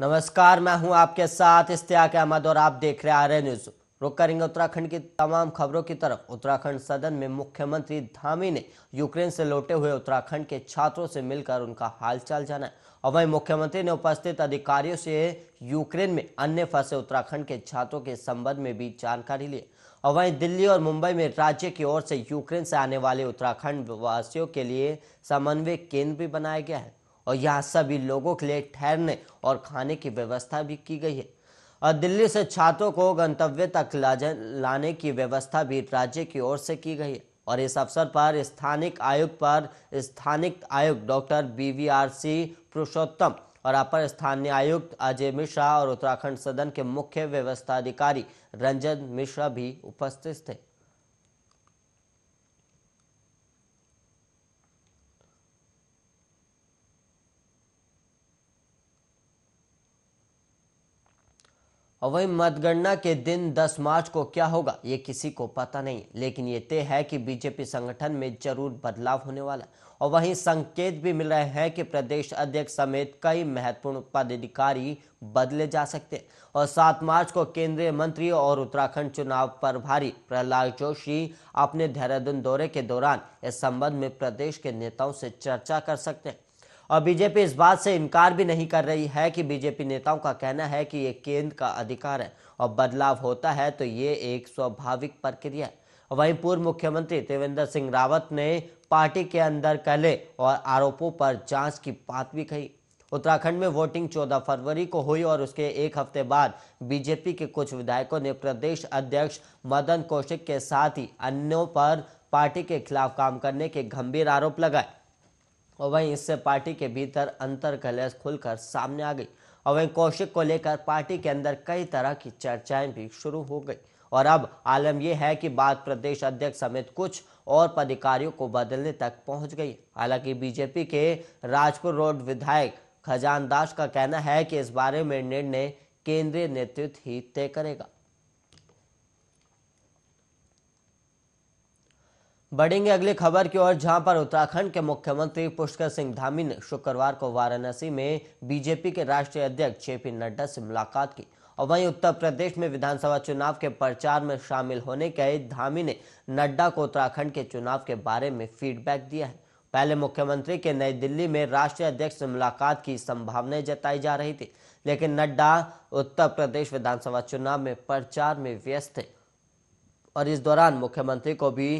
नमस्कार मैं हूं आपके साथ इश्तिया अहमद और आप देख रहे आर न्यूज रुक करेंगे उत्तराखंड की तमाम खबरों की तरफ उत्तराखंड सदन में मुख्यमंत्री धामी ने यूक्रेन से लौटे हुए उत्तराखंड के छात्रों से मिलकर उनका हालचाल जाना और वहीं मुख्यमंत्री ने उपस्थित अधिकारियों से यूक्रेन में अन्य फंसे उत्तराखंड के छात्रों के संबंध में भी जानकारी ली और वहीं दिल्ली और मुंबई में राज्य की ओर से यूक्रेन से आने वाले उत्तराखंड वासियों के लिए समन्वय केंद्र भी बनाया गया है और यहाँ सभी लोगों के लिए ठहरने और खाने की व्यवस्था भी की गई है और दिल्ली से छात्रों को गंतव्य तक लाने की व्यवस्था भी राज्य की ओर से की गई है और इस अवसर पर स्थानिक आयुक्त पर स्थानिक आयुक्त doctor B V R C Purushottam और अपर स्थानीय आयुक्त अजय मिश्रा और उत्तराखंड सदन के मुख्य व्यवस्था अधिकारी रंजन मिश्रा भी उपस्थित थे और वहीं मतगणना के दिन 10 मार्च को क्या होगा ये किसी को पता नहीं लेकिन ये तय है कि बीजेपी संगठन में जरूर बदलाव होने वाला और वहीं संकेत भी मिल रहे हैं कि प्रदेश अध्यक्ष समेत कई महत्वपूर्ण पदाधिकारी बदले जा सकते हैं और 7 मार्च को केंद्रीय मंत्री और उत्तराखंड चुनाव प्रभारी प्रहलाद जोशी अपने देहरादून दौरे के दौरान इस संबंध में प्रदेश के नेताओं से चर्चा कर सकते हैं और बीजेपी इस बात से इनकार भी नहीं कर रही है कि बीजेपी नेताओं का कहना है कि ये केंद्र का अधिकार है और बदलाव होता है तो ये एक स्वाभाविक प्रक्रिया है वहीं पूर्व मुख्यमंत्री त्रिवेंद्र सिंह रावत ने पार्टी के अंदर कले और आरोपों पर जांच की बात भी कही उत्तराखंड में वोटिंग 14 फरवरी को हुई और उसके एक हफ्ते बाद बीजेपी के कुछ विधायकों ने प्रदेश अध्यक्ष मदन कौशिक के साथ ही अन्यों पर पार्टी के खिलाफ काम करने के गंभीर आरोप लगाए और वहीं इससे पार्टी के भीतर अंतर कलश खुलकर सामने आ गई और वहीं कौशिक को लेकर पार्टी के अंदर कई तरह की चर्चाएं भी शुरू हो गई और अब आलम यह है कि बात प्रदेश अध्यक्ष समेत कुछ और पदाधिकारियों को बदलने तक पहुंच गई हालांकि बीजेपी के राजपुर रोड विधायक खजान दास का कहना है कि इस बारे में निर्णय केंद्रीय नेतृत्व ही तय करेगा बढ़ेंगे अगली खबर की ओर जहां पर उत्तराखंड के मुख्यमंत्री पुष्कर सिंह धामी ने शुक्रवार को वाराणसी में बीजेपी के राष्ट्रीय अध्यक्ष जेपी नड्डा से मुलाकात की और वहीं उत्तर प्रदेश में विधानसभा चुनाव के प्रचार में शामिल होने के धामी ने नड्डा को उत्तराखंड के चुनाव के बारे में फीडबैक दिया है पहले मुख्यमंत्री के नई दिल्ली में राष्ट्रीय अध्यक्ष से मुलाकात की संभावनाएं जताई जा रही थी लेकिन नड्डा उत्तर प्रदेश विधानसभा चुनाव में प्रचार में व्यस्त थे और इस दौरान मुख्यमंत्री को भी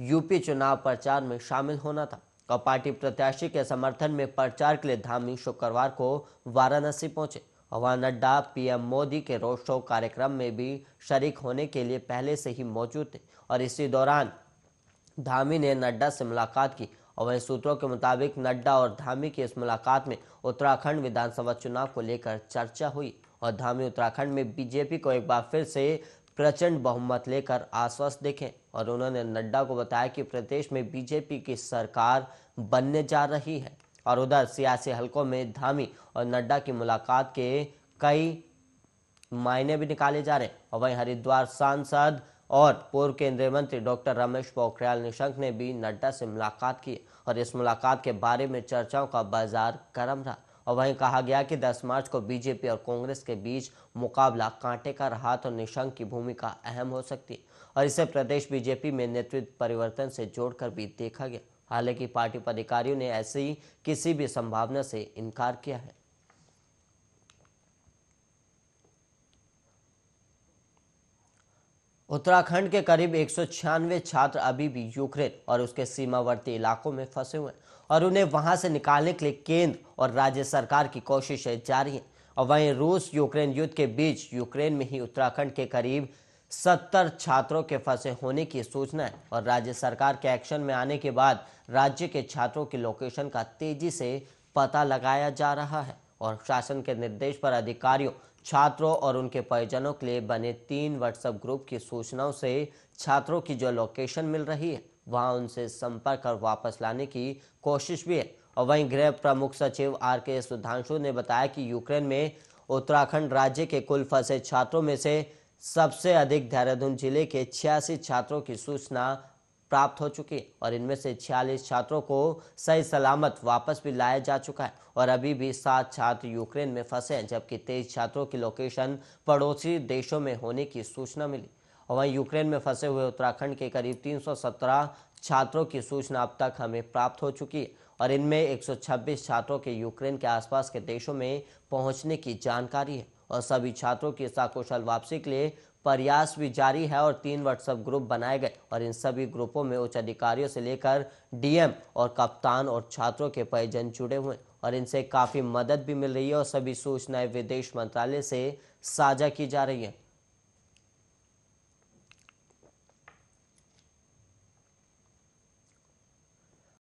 यूपी चुनाव प्रचार में शामिल होना था और पार्टी प्रत्याशी के समर्थन में प्रचार के लिए धामी शुक्रवार को वाराणसी पहुंचे और वहां नड्डा पीएम मोदी के रोड शो कार्यक्रम में भी शरीक होने के लिए पहले से ही मौजूद थे और इसी दौरान धामी ने नड्डा से मुलाकात की और वही सूत्रों के मुताबिक नड्डा और धामी की इस मुलाकात में उत्तराखंड विधानसभा चुनाव को लेकर चर्चा हुई और धामी उत्तराखंड में बीजेपी को एक बार फिर से प्रचंड बहुमत लेकर आश्वस्त देखें और उन्होंने नड्डा को बताया कि प्रदेश में बीजेपी की सरकार बनने जा रही है और उधर सियासी हलकों में धामी और नड्डा की मुलाकात के कई मायने भी निकाले जा रहे हैं और वहीं हरिद्वार सांसद और पूर्व केंद्रीय मंत्री डॉक्टर रमेश पोखरियाल निशंक ने भी नड्डा से मुलाकात की और इस मुलाकात के बारे में चर्चाओं का बाजार गर्म रहा और वहीं कहा गया कि 10 मार्च को बीजेपी और कांग्रेस के बीच मुकाबला कांटे का राहत तो और निशंक की भूमिका अहम हो सकती है और इसे प्रदेश बीजेपी में नेतृत्व परिवर्तन से जोड़कर भी देखा गया हालांकि पार्टी पदाधिकारियों ने ऐसी किसी भी संभावना से इनकार किया है उत्तराखंड के करीब एक छात्र अभी भी यूक्रेन और उसके सीमावर्ती इलाकों में फंसे हुए हैं और उन्हें वहां से निकालने के लिए केंद्र और राज्य सरकार की कोशिशें जारी हैं और वहीं रूस यूक्रेन युद्ध के बीच यूक्रेन में ही उत्तराखंड के करीब सत्तर छात्रों के फंसे होने की सूचना है और राज्य सरकार के एक्शन में आने के बाद राज्य के छात्रों की लोकेशन का तेजी से पता लगाया जा रहा है और शासन के निर्देश पर अधिकारियों छात्रों और उनके परिजनों के लिए बने तीन व्हाट्सएप ग्रुप की सूचनाओं से छात्रों की जो लोकेशन मिल रही है वहाँ उनसे संपर्क कर वापस लाने की कोशिश भी है और वहीं गृह प्रमुख सचिव आर के सुधांशु ने बताया कि यूक्रेन में उत्तराखंड राज्य के कुल फंसे छात्रों में से सबसे अधिक देहरादून जिले के छियासी छात्रों की सूचना प्राप्त हो चुकी है और इनमें से छियालीस छात्रों को सही सलामत वापस भी लाया जा चुका है और अभी भी सात छात्र यूक्रेन में फंसे हैं जबकि तेईस छात्रों की लोकेशन पड़ोसी देशों में होने की सूचना मिली और वहीं यूक्रेन में फंसे हुए उत्तराखंड के करीब 317 छात्रों की सूचना अब तक हमें प्राप्त हो चुकी है और इनमें 126 छात्रों के यूक्रेन के आसपास के देशों में पहुंचने की जानकारी है और सभी छात्रों की साकुशल वापसी के लिए प्रयास भी जारी है और तीन व्हाट्सएप ग्रुप बनाए गए और इन सभी ग्रुपों में उच्च अधिकारियों से लेकर डीएम और कप्तान और छात्रों के परिजन जुड़े हुए और इनसे काफ़ी मदद भी मिल रही है और सभी सूचनाएं विदेश मंत्रालय से साझा की जा रही है